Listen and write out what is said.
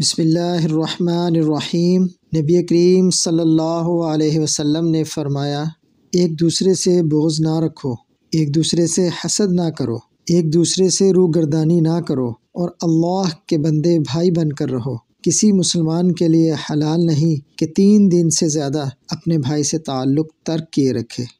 بسم اللہ الرحمن الرحیم نبی کریم صلی اللہ علیہ وسلم نے فرمایا ایک دوسرے سے بغض نہ رکھو ایک دوسرے سے حسد نہ کرو ایک دوسرے سے روح گردانی نہ کرو اور اللہ کے بندے بھائی بن کر رہو کسی مسلمان کے لیے حلال نہیں کہ تین دن سے زیادہ اپنے بھائی سے تعلق ترک کیے رکھے